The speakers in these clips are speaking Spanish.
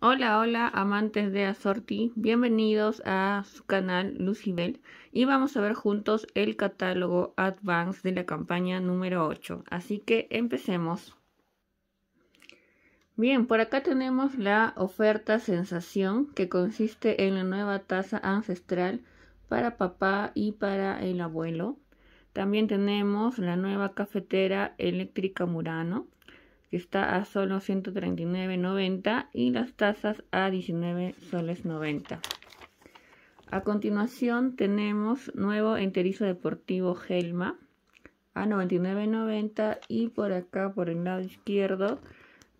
Hola, hola amantes de Asorti, bienvenidos a su canal Lucibel y vamos a ver juntos el catálogo Advance de la campaña número 8. Así que empecemos. Bien, por acá tenemos la oferta sensación que consiste en la nueva taza ancestral para papá y para el abuelo. También tenemos la nueva cafetera eléctrica Murano que está a solo 139.90 y las tazas a $19.90. A continuación tenemos nuevo enterizo deportivo Gelma a 99.90 y por acá por el lado izquierdo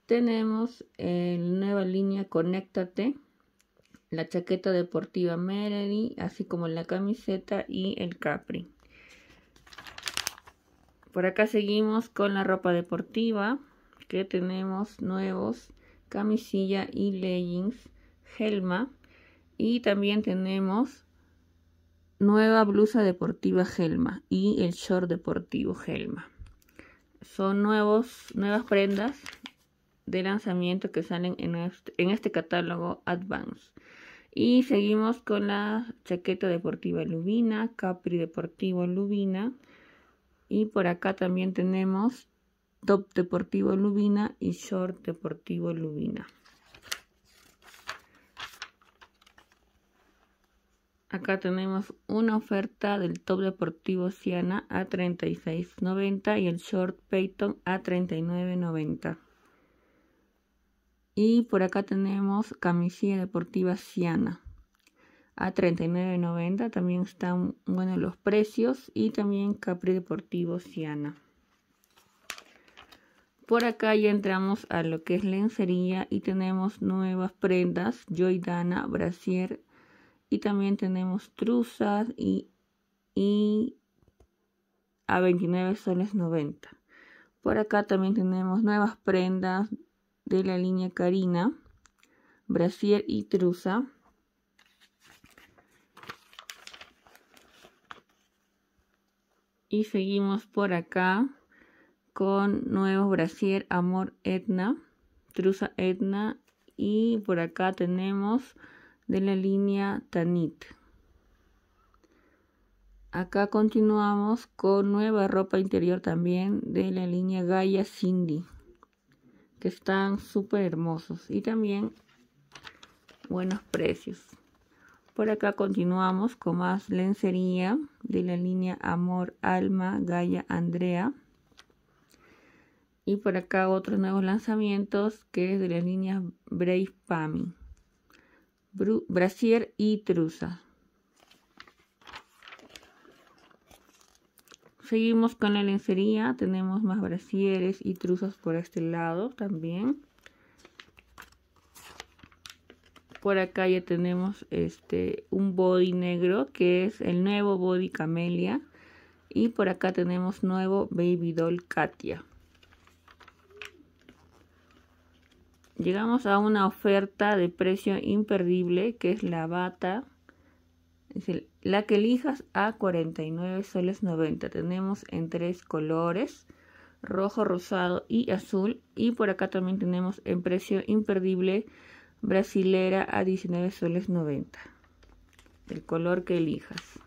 tenemos el eh, nueva línea Conéctate, la chaqueta deportiva Meredy, así como la camiseta y el Capri. Por acá seguimos con la ropa deportiva que tenemos nuevos, camisilla y leggings, Helma. Y también tenemos nueva blusa deportiva Helma y el short deportivo Helma. Son nuevos, nuevas prendas de lanzamiento que salen en este, en este catálogo Advance. Y seguimos con la chaqueta deportiva Lubina, Capri deportivo Lubina. Y por acá también tenemos Top Deportivo Lubina y Short Deportivo Lubina. Acá tenemos una oferta del Top Deportivo Siana a 36.90 y el Short Payton a 39.90. Y por acá tenemos camisilla deportiva Siana a 39.90. También están buenos los precios. Y también Capri Deportivo Siana. Por acá ya entramos a lo que es lencería y tenemos nuevas prendas, Joydana, Brasier y también tenemos truzas y, y a 29 soles 90. Por acá también tenemos nuevas prendas de la línea Karina, Brasier y truza. Y seguimos por acá con nuevos brasier Amor Etna, Trusa Etna y por acá tenemos de la línea Tanit. Acá continuamos con nueva ropa interior también de la línea Gaia Cindy, que están súper hermosos y también buenos precios. Por acá continuamos con más lencería de la línea Amor Alma Gaia Andrea. Y por acá otros nuevos lanzamientos que es de la línea Brave Pami, Brasier y Trusa. Seguimos con la lencería, tenemos más brasieres y truzas por este lado también. Por acá ya tenemos este un body negro que es el nuevo body camelia y por acá tenemos nuevo baby doll Katia. llegamos a una oferta de precio imperdible que es la bata es la que elijas a 49 soles 90 tenemos en tres colores rojo rosado y azul y por acá también tenemos en precio imperdible brasilera a 19 soles 90 el color que elijas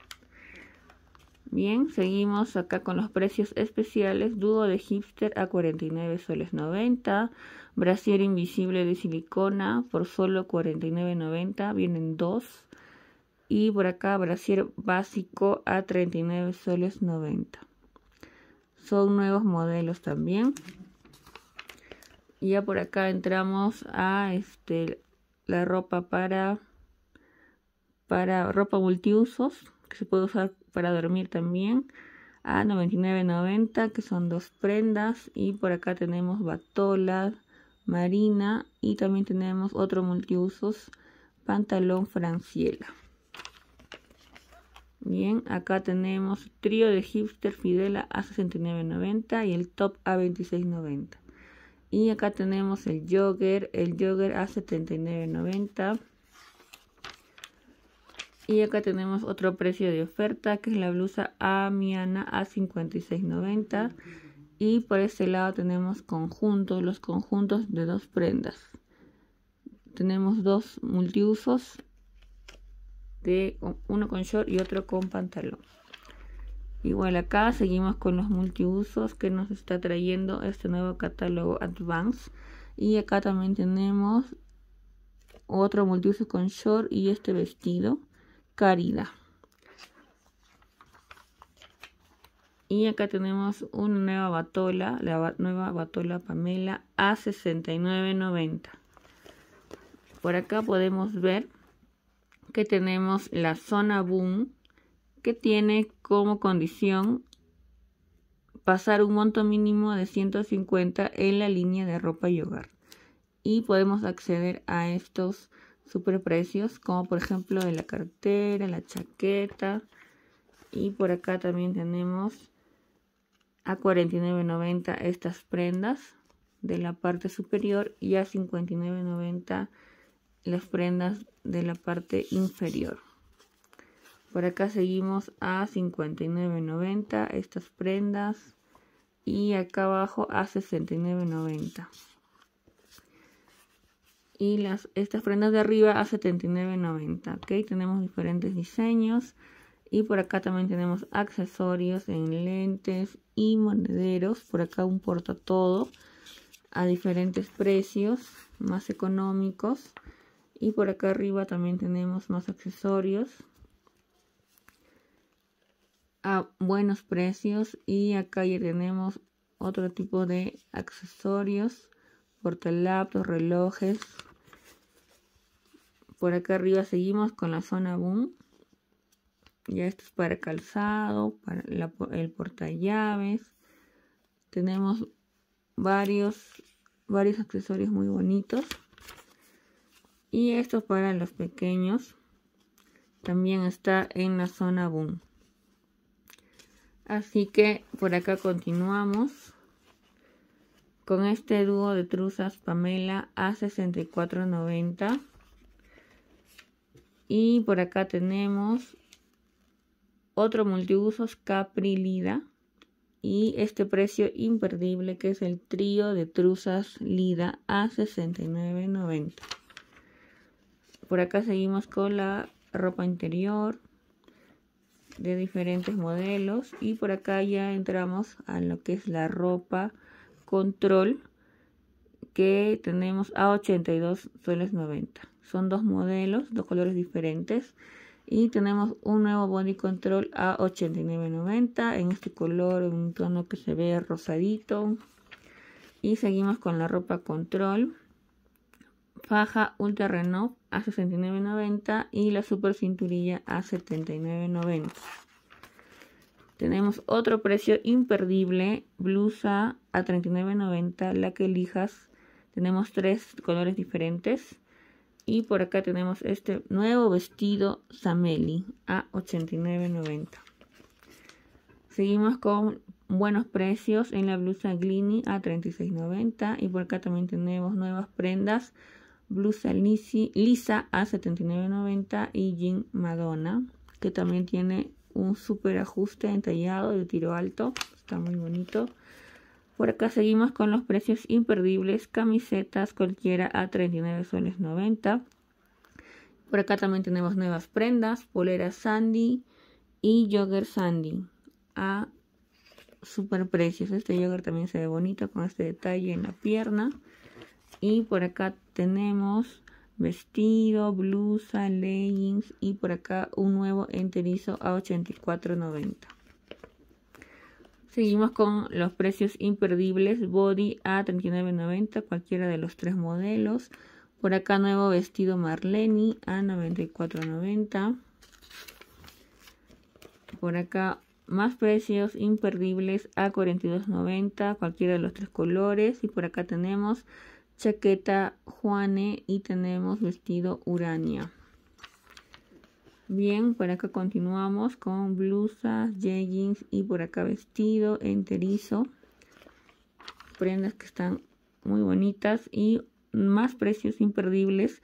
Bien, seguimos acá con los precios especiales. Dudo de hipster a 49 soles 90 brasier invisible de silicona por solo $49.90, vienen dos. Y por acá brasier básico a 39 soles 90. Son nuevos modelos también. ya por acá entramos a este la ropa para para ropa multiusos que se puede usar para dormir también a 99.90 que son dos prendas y por acá tenemos batolas marina y también tenemos otro multiusos pantalón franciela bien acá tenemos trío de hipster fidela a 69.90 y el top a 26.90 y acá tenemos el jogger el jogger a 79.90 y acá tenemos otro precio de oferta que es la blusa Amiana a 56.90 y por este lado tenemos conjuntos, los conjuntos de dos prendas. Tenemos dos multiusos, de uno con short y otro con pantalón. Igual acá seguimos con los multiusos que nos está trayendo este nuevo catálogo Advance. Y acá también tenemos otro multiuso con short y este vestido, Caridad. Y acá tenemos una nueva batola, la nueva batola Pamela A6990. Por acá podemos ver que tenemos la zona boom que tiene como condición pasar un monto mínimo de 150 en la línea de ropa y hogar. Y podemos acceder a estos superprecios como por ejemplo de la cartera, la chaqueta y por acá también tenemos a 49.90 estas prendas de la parte superior y a 59.90 las prendas de la parte inferior. Por acá seguimos a 59.90 estas prendas y acá abajo a 69.90. Y las, estas prendas de arriba a 79.90, okay Tenemos diferentes diseños. Y por acá también tenemos accesorios en lentes y monederos. Por acá un porta todo a diferentes precios más económicos. Y por acá arriba también tenemos más accesorios a buenos precios. Y acá ya tenemos otro tipo de accesorios, portalaptos, relojes. Por acá arriba seguimos con la zona boom ya esto es para calzado, para la, el portallaves. Tenemos varios, varios accesorios muy bonitos. Y esto para los pequeños. También está en la zona boom. Así que por acá continuamos con este dúo de truzas Pamela A6490. Y por acá tenemos otro multiusos Capri-Lida y este precio imperdible que es el trío de truzas Lida a 69.90. Por acá seguimos con la ropa interior de diferentes modelos y por acá ya entramos a lo que es la ropa control que tenemos a 82 soles 90. Son dos modelos, dos colores diferentes y tenemos un nuevo body control a 89.90 en este color un tono que se ve rosadito y seguimos con la ropa control faja ultra renault a 69.90 y la super cinturilla a 79.90 tenemos otro precio imperdible blusa a 39.90 la que elijas tenemos tres colores diferentes y por acá tenemos este nuevo vestido Sameli a 89.90. Seguimos con buenos precios en la blusa Glini a 36.90 y por acá también tenemos nuevas prendas blusa lisa a 79.90 y jean Madonna que también tiene un super ajuste entallado de tiro alto está muy bonito por acá seguimos con los precios imperdibles, camisetas cualquiera a 39 soles 90. Por acá también tenemos nuevas prendas, polera Sandy y jogger Sandy a super precios. Este jogger también se ve bonito con este detalle en la pierna. Y por acá tenemos vestido, blusa, leggings y por acá un nuevo enterizo a 84.90. Seguimos con los precios imperdibles, body a 39.90, cualquiera de los tres modelos. Por acá nuevo vestido Marleni a 94.90. Por acá más precios imperdibles a 42.90, cualquiera de los tres colores. Y por acá tenemos chaqueta Juane y tenemos vestido Urania. Bien, por acá continuamos con blusas, jeggings y por acá vestido enterizo. Prendas que están muy bonitas y más precios imperdibles.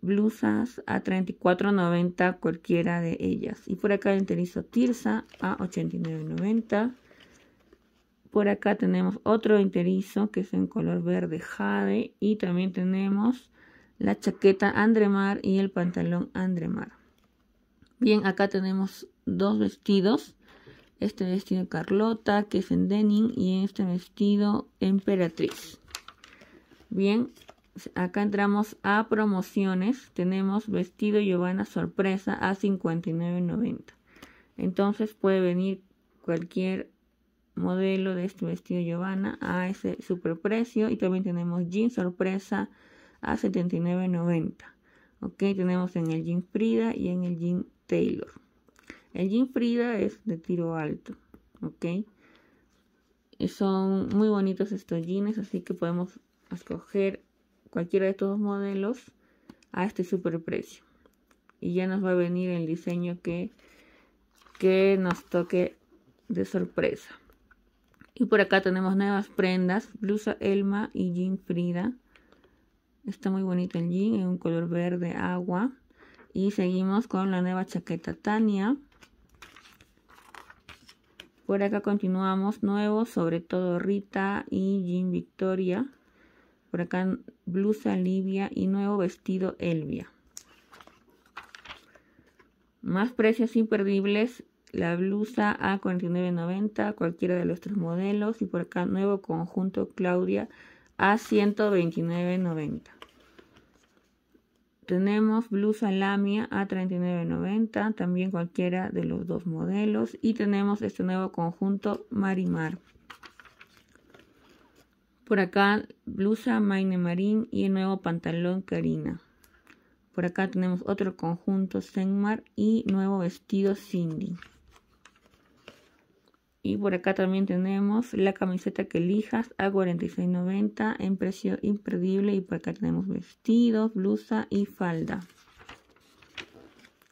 Blusas a 34.90 cualquiera de ellas. Y por acá enterizo Tirsa a 89.90. Por acá tenemos otro enterizo que es en color verde jade y también tenemos la chaqueta Andremar y el pantalón Andremar. Bien, acá tenemos dos vestidos. Este vestido Carlota, que es en denim, y este vestido Emperatriz. Bien, acá entramos a promociones. Tenemos vestido Giovanna Sorpresa a 59.90. Entonces puede venir cualquier modelo de este vestido Giovanna a ese superprecio. Y también tenemos jean sorpresa a 79.90. Ok, tenemos en el jean Frida y en el jean Taylor. El jean Frida es de tiro alto, ¿ok? Y son muy bonitos estos jeans, así que podemos escoger cualquiera de estos modelos a este super precio. Y ya nos va a venir el diseño que, que nos toque de sorpresa. Y por acá tenemos nuevas prendas, blusa Elma y jean Frida. Está muy bonito el jean en un color verde agua. Y seguimos con la nueva chaqueta Tania. Por acá continuamos nuevos, sobre todo Rita y Jean Victoria. Por acá blusa Livia y nuevo vestido Elvia. Más precios imperdibles, la blusa a 49.90, cualquiera de los tres modelos. Y por acá nuevo conjunto Claudia a 129.90. Tenemos blusa lamia a $39.90, también cualquiera de los dos modelos. Y tenemos este nuevo conjunto Marimar. Por acá blusa Maine Marín y el nuevo pantalón Karina. Por acá tenemos otro conjunto Senmar y nuevo vestido Cindy. Y por acá también tenemos la camiseta que elijas a 46.90 en precio imperdible. Y por acá tenemos vestidos, blusa y falda.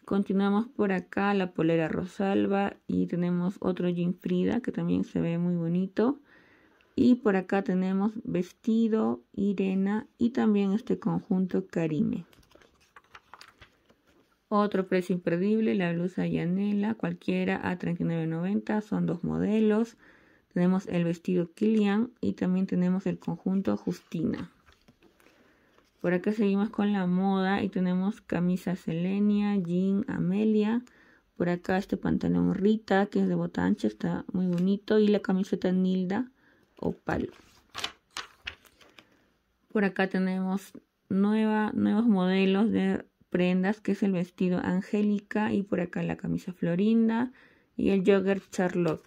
Continuamos por acá la polera Rosalba y tenemos otro jean Frida que también se ve muy bonito. Y por acá tenemos vestido Irena y también este conjunto Karime. Otro precio imperdible, la blusa Yanela, cualquiera a $39.90, son dos modelos. Tenemos el vestido Kilian y también tenemos el conjunto Justina. Por acá seguimos con la moda y tenemos camisa Selenia, jean Amelia. Por acá este pantalón Rita, que es de bota ancha, está muy bonito. Y la camiseta Nilda Opal. Por acá tenemos nueva, nuevos modelos de prendas, que es el vestido Angélica y por acá la camisa Florinda y el jogger Charlotte.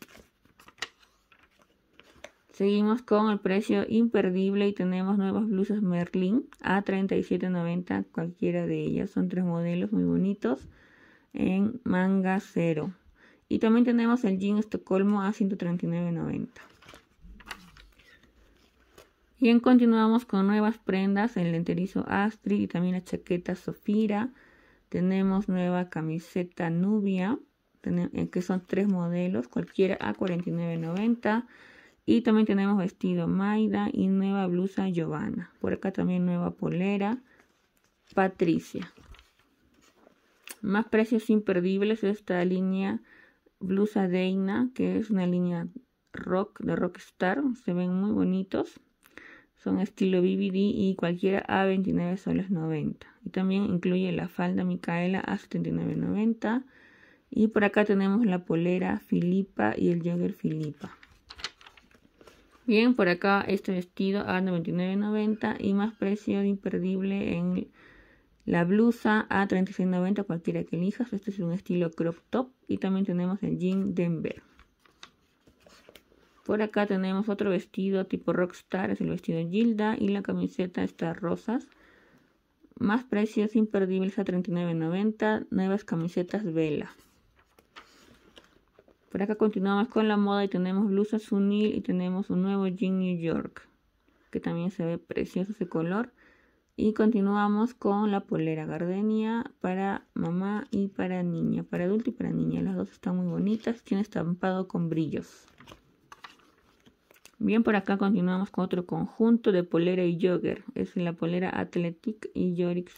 Seguimos con el precio imperdible y tenemos nuevas blusas Merlin a $37.90 cualquiera de ellas. Son tres modelos muy bonitos en manga cero. Y también tenemos el jean Estocolmo a $139.90. Bien, continuamos con nuevas prendas, el enterizo Astrid y también la chaqueta Sofira. Tenemos nueva camiseta Nubia, eh, que son tres modelos, cualquiera a 49.90. Y también tenemos vestido Maida y nueva blusa Giovanna. Por acá también nueva polera Patricia. Más precios imperdibles esta línea blusa Deina, que es una línea rock de Rockstar. Se ven muy bonitos son estilo BBD y cualquiera a 29 soles 90. Y también incluye la falda Micaela a 79.90. Y por acá tenemos la polera Filipa y el jogger Filipa. Bien, por acá este vestido a 99.90 y más precio imperdible en la blusa a 36.90 cualquiera que elijas. Este es un estilo crop top y también tenemos el jean Denver. Por acá tenemos otro vestido tipo rockstar, es el vestido Gilda y la camiseta está rosas. Más precios imperdibles a $39.90, nuevas camisetas vela. Por acá continuamos con la moda y tenemos blusas Unil y tenemos un nuevo jean New York, que también se ve precioso ese color. Y continuamos con la polera gardenia para mamá y para niña, para adulto y para niña. Las dos están muy bonitas, tiene estampado con brillos. Bien, por acá continuamos con otro conjunto de polera y jogger. Es la polera Athletic y Yorick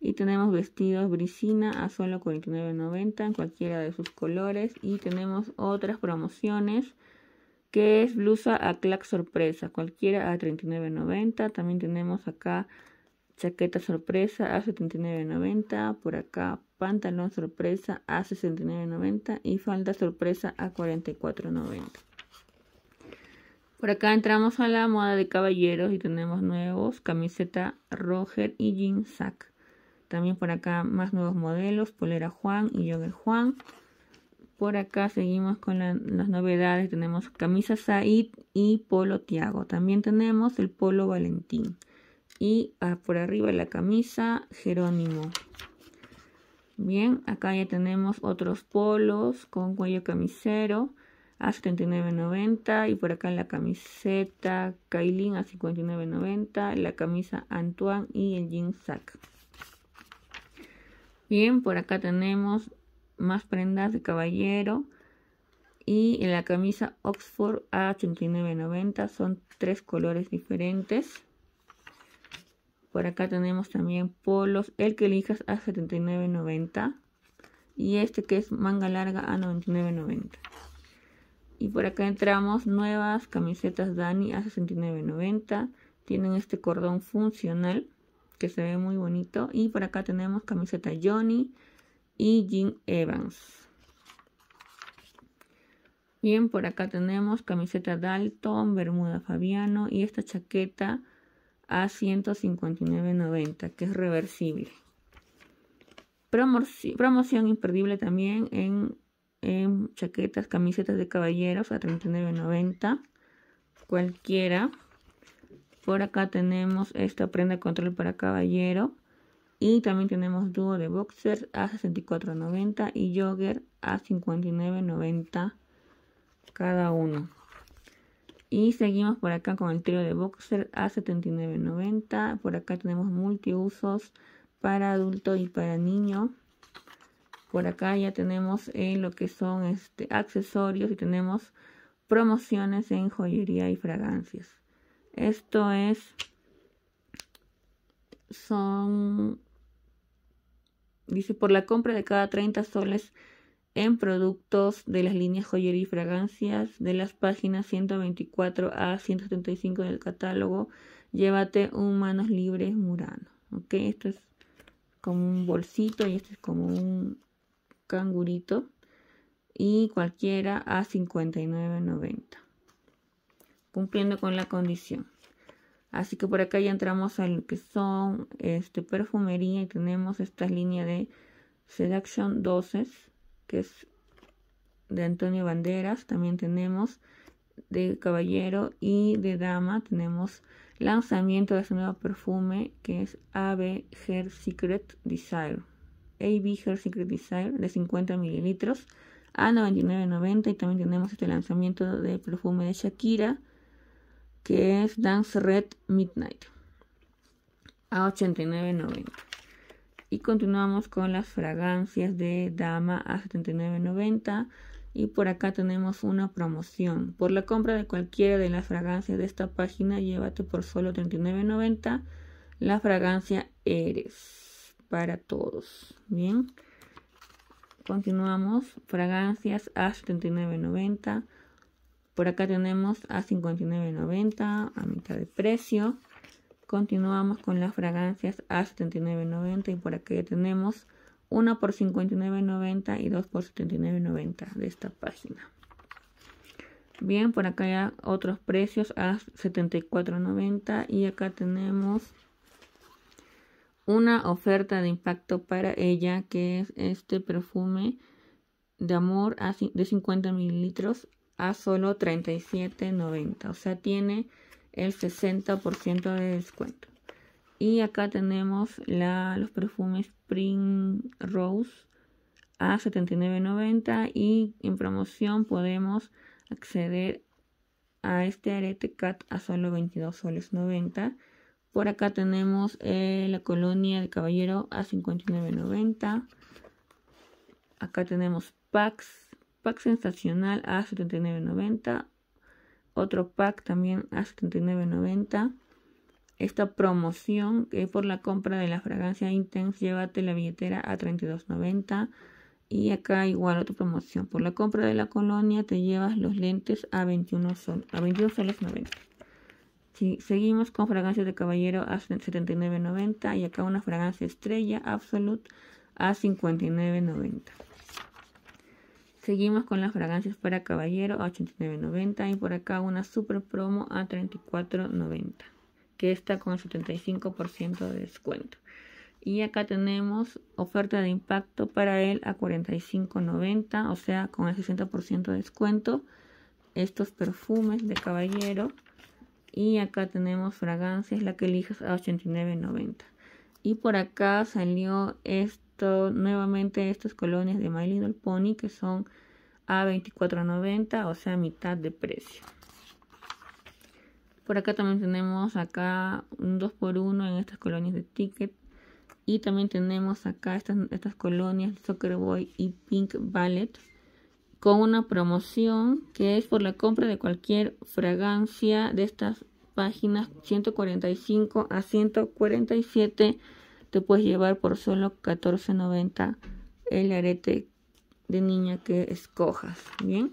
Y tenemos vestidos Brisina a solo 49.90 en cualquiera de sus colores. Y tenemos otras promociones que es blusa a clac sorpresa, cualquiera a 39.90. También tenemos acá chaqueta sorpresa a 79.90. Por acá pantalón sorpresa a 69.90 y falda sorpresa a 44.90. Por acá entramos a la moda de caballeros y tenemos nuevos, camiseta Roger y jean sack. También por acá más nuevos modelos, polera Juan y jogger Juan. Por acá seguimos con las novedades, tenemos camisa Said y polo Tiago. También tenemos el polo Valentín. Y ah, por arriba la camisa Jerónimo. Bien, acá ya tenemos otros polos con cuello camisero a 79.90 y por acá la camiseta Kailin a 59.90, la camisa Antoine y el jean sac. Bien, por acá tenemos más prendas de caballero y en la camisa Oxford a 89.90 son tres colores diferentes. Por acá tenemos también polos, el que elijas a 79.90 y este que es manga larga a 99.90. Y por acá entramos nuevas camisetas Dani a 69.90. Tienen este cordón funcional que se ve muy bonito. Y por acá tenemos camiseta Johnny y Jim Evans. Bien, por acá tenemos camiseta Dalton, Bermuda Fabiano y esta chaqueta a 159.90 que es reversible. Promoción, promoción imperdible también en Em, chaquetas, camisetas de caballeros a 39.90 cualquiera. Por acá tenemos esta prenda de control para caballero. Y también tenemos dúo de boxers a 64.90 y jogger a 59.90 cada uno. Y seguimos por acá con el trío de boxer a 79.90. Por acá tenemos multiusos para adulto y para niño. Por acá ya tenemos eh, lo que son este, accesorios y tenemos promociones en joyería y fragancias. Esto es, son, dice, por la compra de cada 30 soles en productos de las líneas joyería y fragancias de las páginas 124 a 175 del catálogo, llévate un manos libres Murano. ¿ok? Esto es como un bolsito y esto es como un cangurito y cualquiera a 59.90 cumpliendo con la condición así que por acá ya entramos al lo que son este perfumería y tenemos esta línea de seduction doses que es de Antonio Banderas también tenemos de caballero y de dama tenemos lanzamiento de este nuevo perfume que es AB Her Secret Desire AB Her Secret Desire de 50 ml a 99.90 y también tenemos este lanzamiento de perfume de Shakira que es Dance Red Midnight a 89.90 y continuamos con las fragancias de Dama a 79.90 y por acá tenemos una promoción por la compra de cualquiera de las fragancias de esta página llévate por solo 39.90 la fragancia Eres para todos. Bien. Continuamos. Fragancias a 79.90. Por acá tenemos a 59.90 a mitad de precio. Continuamos con las fragancias a 79.90 y por acá ya tenemos una por 59.90 y 2 por 79.90 de esta página. Bien, por acá ya otros precios a 74.90 y acá tenemos una oferta de impacto para ella, que es este perfume de amor de 50 mililitros a solo 37.90. O sea, tiene el 60% de descuento. Y acá tenemos los perfumes Spring Rose a 79.90 y en promoción podemos acceder a este arete cat a solo 22 soles por acá tenemos eh, la colonia de caballero a 59.90. Acá tenemos packs. Pack sensacional a 79.90. Otro pack también a 79.90. Esta promoción que por la compra de la fragancia Intense, llévate la billetera a 32.90. Y acá igual otra promoción. Por la compra de la colonia te llevas los lentes a 21, a 90 seguimos con fragancias de caballero a 79.90 y acá una fragancia estrella Absolute a 59.90. Seguimos con las fragancias para caballero a 89.90 y por acá una super promo a 34.90 que está con el 75% de descuento. Y acá tenemos oferta de impacto para él a 45.90, o sea, con el 60% de descuento. Estos perfumes de caballero y acá tenemos fragancias, la que elijas a 89.90. Y por acá salió esto, nuevamente estas colonias de My Little Pony que son a 24.90, o sea, mitad de precio. Por acá también tenemos acá un 2x1 en estas colonias de ticket. Y también tenemos acá estas, estas colonias Soccer Boy y Pink Ballet con una promoción que es por la compra de cualquier fragancia de estas páginas 145 a 147 te puedes llevar por solo 14.90 el arete de niña que escojas bien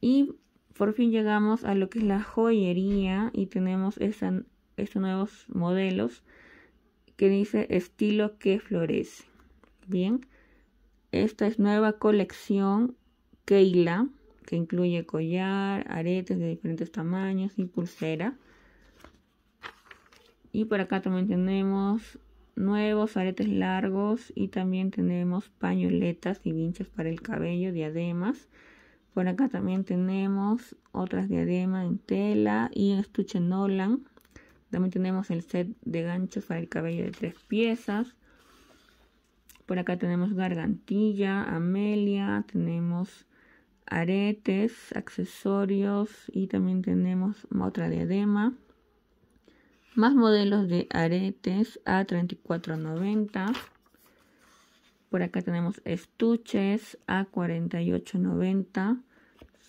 y por fin llegamos a lo que es la joyería y tenemos estos nuevos modelos que dice estilo que florece bien esta es nueva colección Keila, que incluye collar, aretes de diferentes tamaños y pulsera. Y por acá también tenemos nuevos aretes largos y también tenemos pañoletas y vinchas para el cabello, diademas. Por acá también tenemos otras diademas en tela y estuche Nolan. También tenemos el set de ganchos para el cabello de tres piezas. Por acá tenemos gargantilla, amelia, tenemos aretes, accesorios y también tenemos otra diadema. Más modelos de aretes a 34.90. Por acá tenemos estuches a 48.90.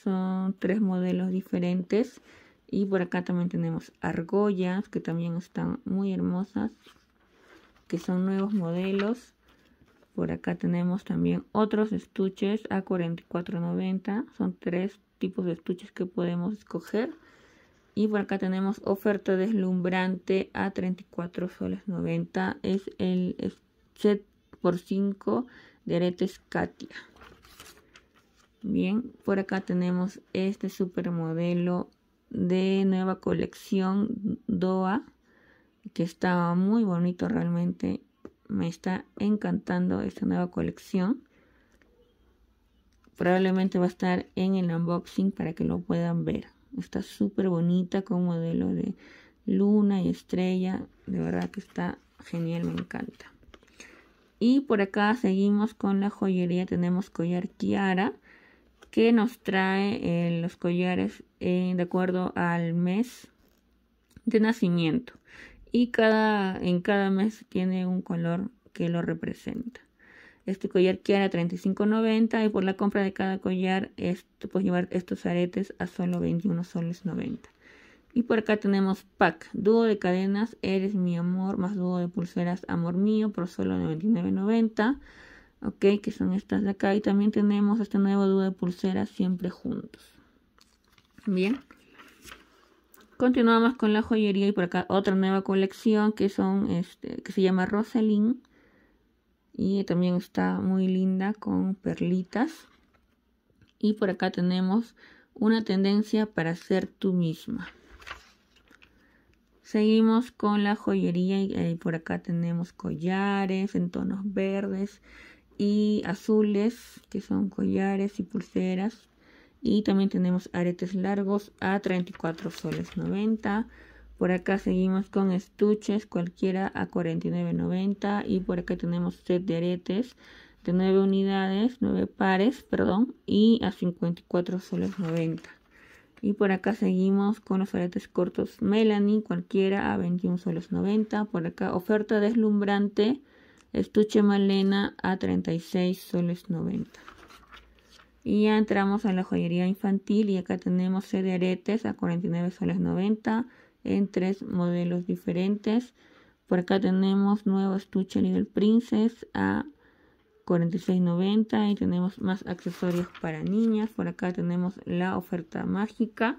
Son tres modelos diferentes. Y por acá también tenemos argollas que también están muy hermosas. Que son nuevos modelos. Por acá tenemos también otros estuches a 44.90. Son tres tipos de estuches que podemos escoger. Y por acá tenemos oferta deslumbrante a 34 soles 90. Es el set por 5 de aretes Katia. Bien, por acá tenemos este supermodelo de nueva colección DOA que estaba muy bonito realmente me está encantando esta nueva colección. Probablemente va a estar en el unboxing para que lo puedan ver. Está súper bonita con modelo de luna y estrella. De verdad que está genial, me encanta. Y por acá seguimos con la joyería. Tenemos collar Kiara que nos trae eh, los collares eh, de acuerdo al mes de nacimiento y cada, en cada mes tiene un color que lo representa. Este collar a 35.90 y por la compra de cada collar esto, puedes llevar estos aretes a solo 21 soles 90. Y por acá tenemos pack, dúo de cadenas, eres mi amor, más dúo de pulseras, amor mío, por solo 99.90. Ok, que son estas de acá. Y también tenemos este nuevo dúo de pulseras, siempre juntos. Bien. Continuamos con la joyería y por acá otra nueva colección que son este que se llama Rosalín y también está muy linda con perlitas. Y por acá tenemos una tendencia para ser tú misma. Seguimos con la joyería y, por acá tenemos collares en tonos verdes y azules que son collares y pulseras y también tenemos aretes largos a 34 soles 90. Por acá seguimos con estuches cualquiera a 49.90. Y por acá tenemos set de aretes de 9 unidades, 9 pares, perdón, y a 54 soles 90. Y por acá seguimos con los aretes cortos Melanie, cualquiera a 21 soles 90. Por acá oferta deslumbrante, estuche Malena a 36 soles 90. Y ya entramos a la joyería infantil y acá tenemos sede de aretes a 49 soles 90 en tres modelos diferentes. Por acá tenemos nuevo estuche nivel princess a 46.90 y tenemos más accesorios para niñas. Por acá tenemos la oferta mágica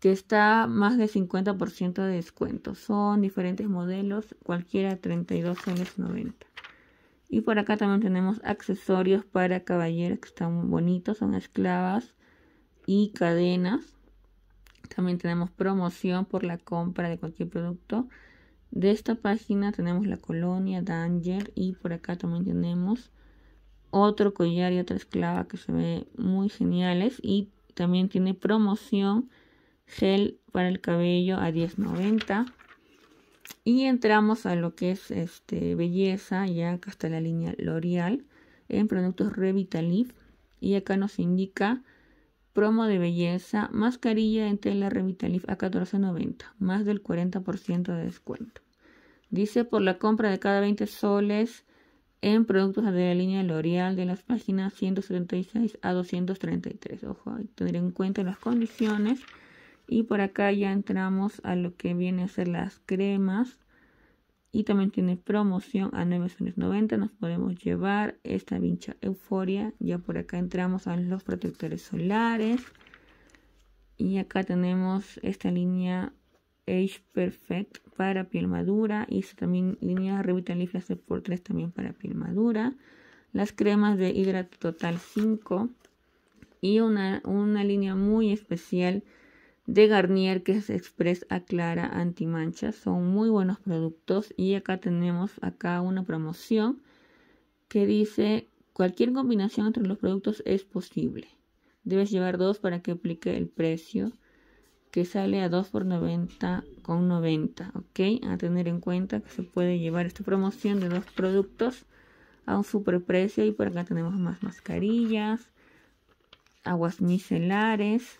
que está más de 50% de descuento. Son diferentes modelos, cualquiera 32 soles 90. Y por acá también tenemos accesorios para caballeros que están bonitos, son esclavas y cadenas. También tenemos promoción por la compra de cualquier producto. De esta página tenemos la colonia Danger y por acá también tenemos otro collar y otra esclava que se ve muy geniales y también tiene promoción gel para el cabello a 10.90 y entramos a lo que es este, belleza, ya acá está la línea L'Oreal, en productos Revitalift, Y acá nos indica promo de belleza, mascarilla en tela Revitalift a 14.90, más del 40% de descuento. Dice por la compra de cada 20 soles en productos de la línea L'Oreal de las páginas 176 a 233. Ojo, hay tener en cuenta las condiciones y por acá ya entramos a lo que viene a ser las cremas. Y también tiene promoción a 990. Nos podemos llevar esta vincha euforia. Ya por acá entramos a los protectores solares. Y acá tenemos esta línea Age Perfect para piel madura. Y también línea revitalize por 3 también para piel madura. Las cremas de Hidrato Total 5. Y una, una línea muy especial de Garnier que es Express Aclara Antimancha. Son muy buenos productos y acá tenemos acá una promoción que dice cualquier combinación entre los productos es posible. Debes llevar dos para que aplique el precio que sale a 2 por 90 con 90, A tener en cuenta que se puede llevar esta promoción de dos productos a un precio. y por acá tenemos más mascarillas, aguas micelares,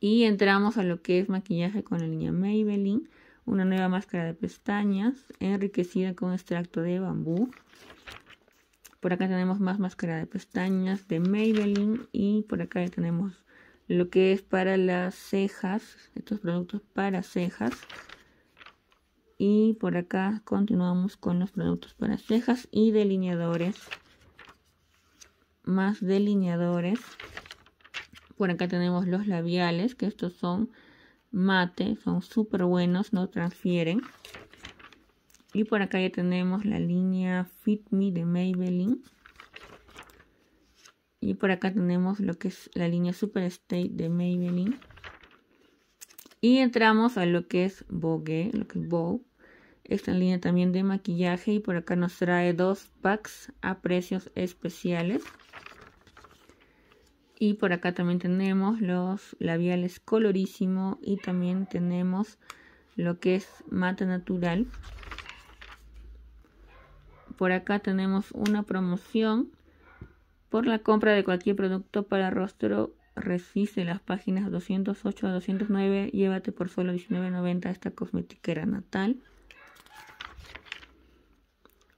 y entramos a lo que es maquillaje con la línea Maybelline, una nueva máscara de pestañas enriquecida con extracto de bambú. Por acá tenemos más máscara de pestañas de Maybelline y por acá tenemos lo que es para las cejas, estos productos para cejas. Y por acá continuamos con los productos para cejas y delineadores. Más delineadores. Por acá tenemos los labiales, que estos son mate, son súper buenos, no transfieren. Y por acá ya tenemos la línea Fit Me de Maybelline. Y por acá tenemos lo que es la línea Super State de Maybelline. Y entramos a lo que es Vogue, lo que es Esta línea también de maquillaje y por acá nos trae dos packs a precios especiales. Y por acá también tenemos los labiales colorísimo y también tenemos lo que es mate natural. Por acá tenemos una promoción por la compra de cualquier producto para rostro resiste las páginas 208 a 209. Llévate por solo 19.90 esta cosmetiquera natal.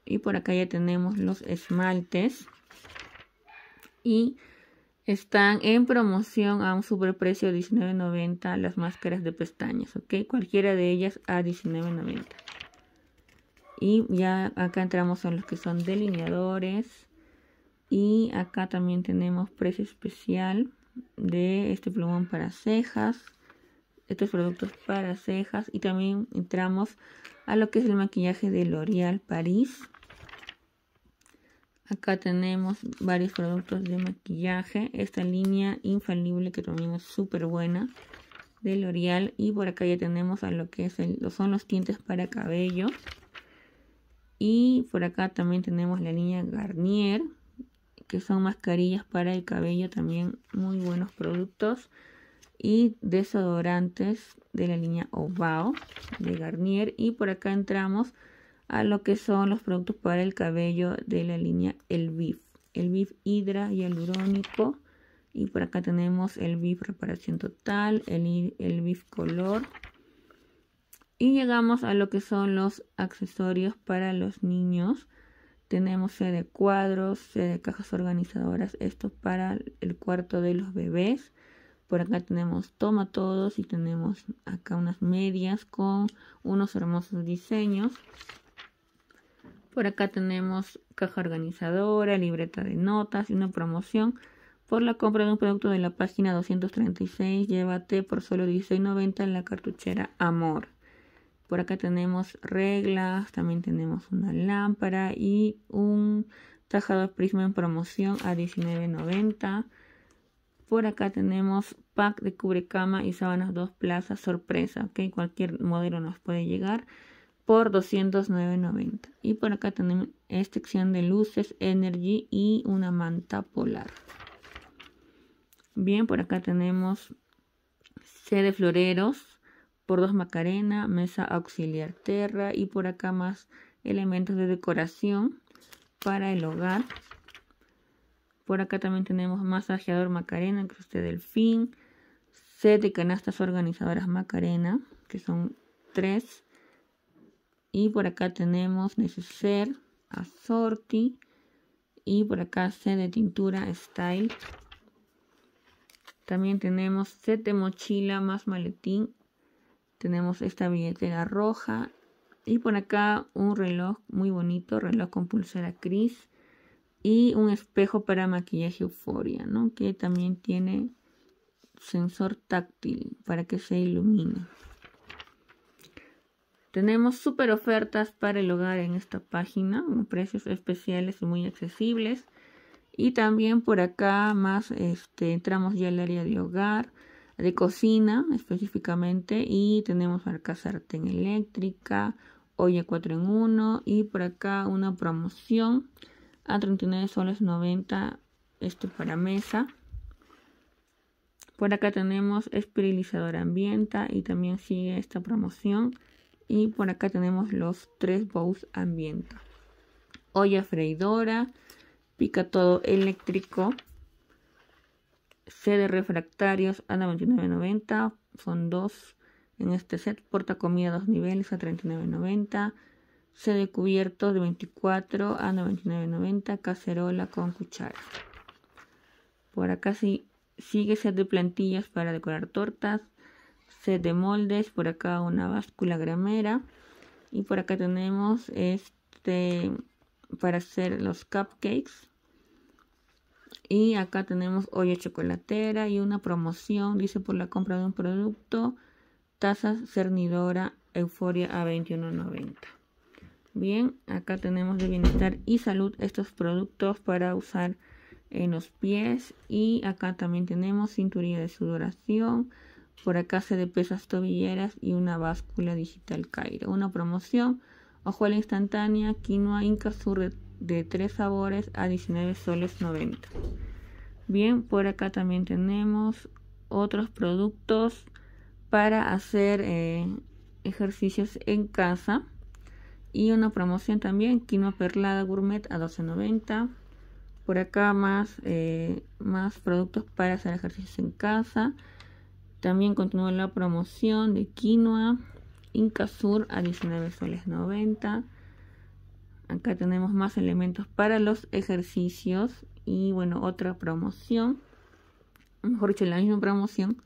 Y por acá ya tenemos los esmaltes. Y están en promoción a un superprecio de $19.90 las máscaras de pestañas, ¿ok? Cualquiera de ellas a $19.90. Y ya acá entramos a los que son delineadores. Y acá también tenemos precio especial de este plumón para cejas. Estos productos para cejas. Y también entramos a lo que es el maquillaje de L'Oreal París. Acá tenemos varios productos de maquillaje. Esta línea infalible que también es súper buena de L'Oreal. Y por acá ya tenemos a lo que es el, son los tintes para cabello. Y por acá también tenemos la línea Garnier, que son mascarillas para el cabello, también muy buenos productos. Y desodorantes de la línea Ovao de Garnier. Y por acá entramos a lo que son los productos para el cabello de la línea El Bif. El y Hidra Hialurónico. Y por acá tenemos el vif Reparación Total, el, el BIF Color. Y llegamos a lo que son los accesorios para los niños. Tenemos C de cuadros, C de cajas organizadoras. Esto para el cuarto de los bebés. Por acá tenemos toma todos y tenemos acá unas medias con unos hermosos diseños. Por acá tenemos caja organizadora, libreta de notas y una promoción. Por la compra de un producto de la página 236, llévate por solo $16.90 la cartuchera Amor. Por acá tenemos reglas, también tenemos una lámpara y un tajador prisma en promoción a $19.90. Por acá tenemos pack de cubrecama y sábanas dos plazas sorpresa, que cualquier modelo nos puede llegar por 209.90. Y por acá tenemos sección de luces, energy y una manta polar. Bien, por acá tenemos Sede de floreros por dos macarena, mesa auxiliar terra y por acá más elementos de decoración para el hogar. Por acá también tenemos masajeador macarena, del delfín, set de canastas organizadoras macarena, que son tres y por acá tenemos Necessaire, Assorti. Y por acá C de tintura Style. También tenemos set de mochila más maletín. Tenemos esta billetera roja. Y por acá un reloj muy bonito, reloj con pulsera gris. Y un espejo para maquillaje euforia, ¿no? Que también tiene sensor táctil para que se ilumine. Tenemos super ofertas para el hogar en esta página, precios especiales y muy accesibles. Y también por acá más este, entramos ya al área de hogar, de cocina específicamente. Y tenemos acá sartén eléctrica, olla 4 en 1 y por acá una promoción a 39 soles 90 este para mesa. Por acá tenemos espirilizadora ambienta y también sigue esta promoción y por acá tenemos los tres bowls ambiente. Olla freidora, pica todo eléctrico, sede refractarios a 99.90, son dos en este set, porta comida dos niveles a 39.90, sede cubierto de 24 a 99.90, cacerola con cuchara. Por acá sí, sigue set de plantillas para decorar tortas, set de moldes, por acá una báscula gramera y por acá tenemos este para hacer los cupcakes y acá tenemos olla chocolatera y una promoción dice por la compra de un producto taza cernidora euforia a 21.90 bien acá tenemos de bienestar y salud estos productos para usar en los pies y acá también tenemos cinturilla de sudoración por acá se de pesas tobilleras y una báscula digital Cairo. Una promoción, ojuela instantánea, quinoa Inca Sur de, tres sabores a 19 soles 90. Bien, por acá también tenemos otros productos para hacer eh, ejercicios en casa. Y una promoción también, quinoa perlada gourmet a 12.90. Por acá más, eh, más productos para hacer ejercicios en casa. También continúa la promoción de quinoa, Incasur a 19 soles 90. Acá tenemos más elementos para los ejercicios y bueno, otra promoción, mejor dicho, la misma promoción.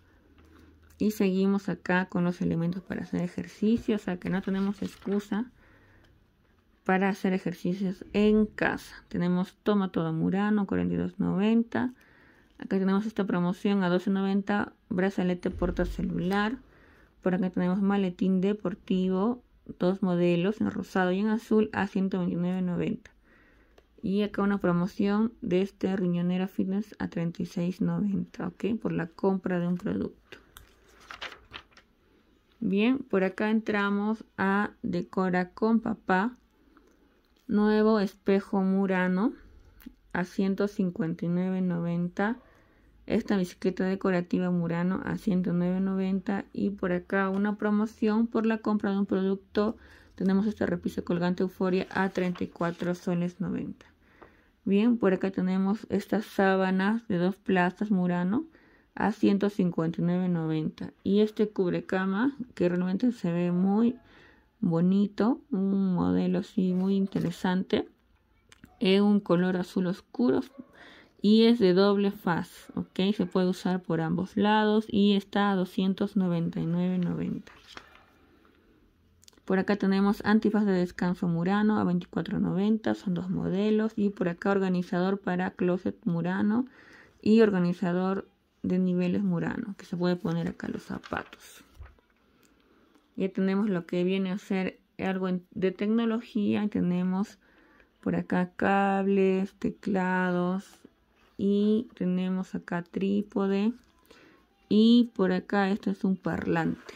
Y seguimos acá con los elementos para hacer ejercicios. o sea que no tenemos excusa para hacer ejercicios en casa. Tenemos Toma de Murano, 42.90. Acá tenemos esta promoción a 12.90, brazalete porta celular. Por acá tenemos maletín deportivo, dos modelos en rosado y en azul a 129.90. Y acá una promoción de este riñonera fitness a 36.90, ¿ok? Por la compra de un producto. Bien, por acá entramos a Decora con Papá. Nuevo espejo murano a 159.90 esta bicicleta decorativa Murano a 109.90 y por acá una promoción por la compra de un producto. Tenemos este repisa colgante Euforia a $34.90 Bien, por acá tenemos estas sábanas de dos plazas Murano a 159.90 y este cubrecama que realmente se ve muy bonito, un modelo así muy interesante Es un color azul oscuro y es de doble faz, ok, se puede usar por ambos lados y está a 299.90. Por acá tenemos antifaz de descanso Murano a 24.90, son dos modelos y por acá organizador para closet Murano y organizador de niveles Murano, que se puede poner acá los zapatos. Ya tenemos lo que viene a ser algo de tecnología, tenemos por acá cables, teclados, y tenemos acá trípode y por acá esto es un parlante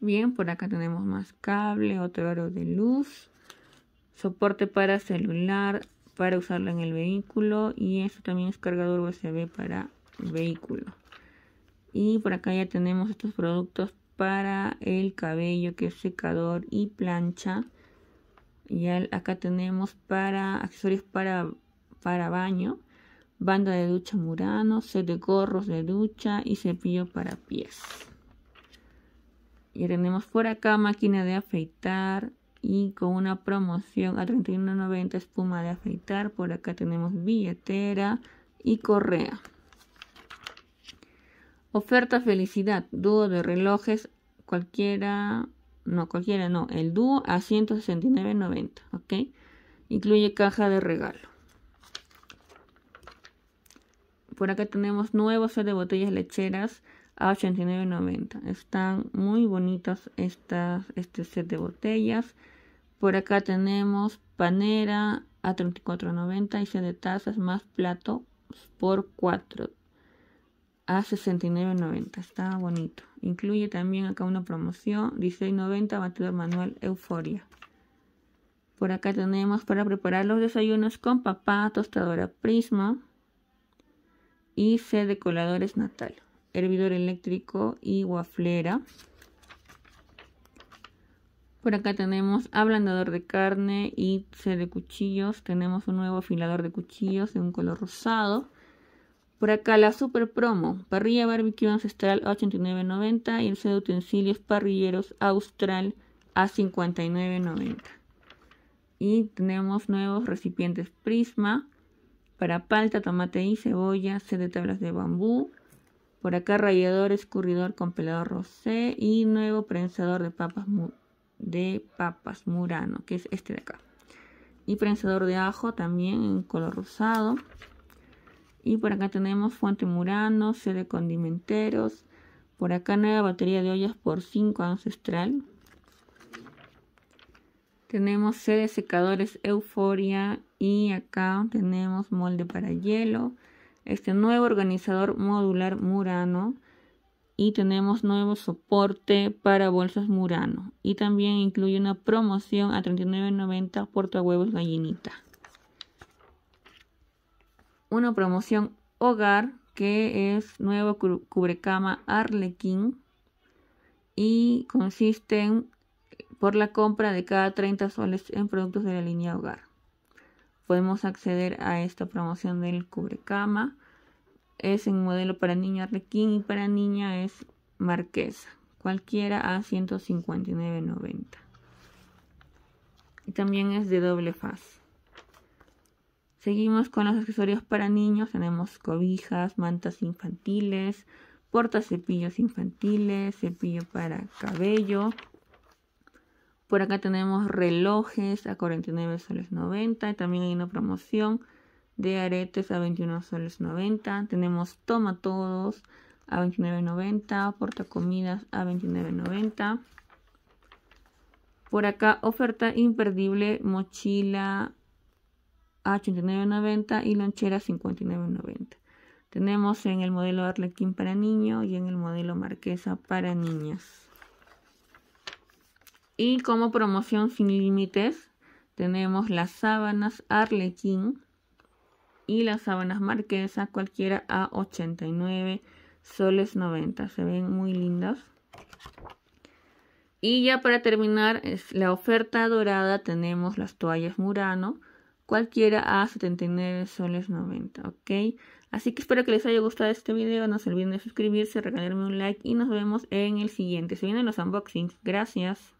bien por acá tenemos más cable otro aro de luz soporte para celular para usarlo en el vehículo y esto también es cargador USB para vehículo y por acá ya tenemos estos productos para el cabello que es secador y plancha y acá tenemos para accesorios para para baño, banda de ducha Murano, set de gorros de ducha y cepillo para pies. Y tenemos por acá máquina de afeitar y con una promoción a 31.90 espuma de afeitar. Por acá tenemos billetera y correa. Oferta felicidad, dúo de relojes cualquiera, no cualquiera, no, el dúo a 169.90, ¿ok? Incluye caja de regalo. Por acá tenemos nuevo set de botellas lecheras a 89.90. Están muy bonitas estas, este set de botellas. Por acá tenemos panera a 34.90 y set de tazas más plato por 4 a 69.90. Está bonito. Incluye también acá una promoción 16.90 batidor manual Euforia. Por acá tenemos para preparar los desayunos con papá, tostadora Prisma y C de coladores natal, hervidor eléctrico y guaflera. Por acá tenemos ablandador de carne y C de cuchillos. Tenemos un nuevo afilador de cuchillos de un color rosado. Por acá la super promo, parrilla barbecue ancestral a 89.90 y el C de utensilios parrilleros austral a 59.90. Y tenemos nuevos recipientes prisma para palta, tomate y cebolla, set de tablas de bambú. Por acá rallador, escurridor con pelador rosé y nuevo prensador de papas, de papas murano, que es este de acá. Y prensador de ajo también en color rosado. Y por acá tenemos fuente murano, de condimenteros. Por acá nueva batería de ollas por 5 ancestral. Tenemos sedes secadores Euforia y acá tenemos molde para hielo. Este nuevo organizador modular Murano y tenemos nuevo soporte para bolsas Murano y también incluye una promoción a 39.90 por huevos gallinita. Una promoción hogar que es nuevo cubrecama Arlequín y consiste en por la compra de cada 30 soles en productos de la línea hogar. Podemos acceder a esta promoción del cubrecama. Es en modelo para niño requín y para niña es marquesa. Cualquiera a 159.90. Y también es de doble faz. Seguimos con los accesorios para niños. Tenemos cobijas, mantas infantiles, porta cepillos infantiles, cepillo para cabello, por acá tenemos relojes a 49 soles 90. También hay una promoción de aretes a 21 soles 90. Tenemos toma todos a 29.90. Portacomidas a 29.90. Por acá oferta imperdible mochila a 89.90 y lonchera 59.90. Tenemos en el modelo Arlequín para niños y en el modelo Marquesa para niñas. Y como promoción sin límites tenemos las sábanas Arlequín y las sábanas Marquesa, cualquiera a 89 soles 90. Se ven muy lindas. Y ya para terminar, la oferta dorada tenemos las toallas Murano, cualquiera a 79 soles 90, ¿ok? Así que espero que les haya gustado este video, no se olviden de suscribirse, regalarme un like y nos vemos en el siguiente. Se vienen los unboxings, gracias.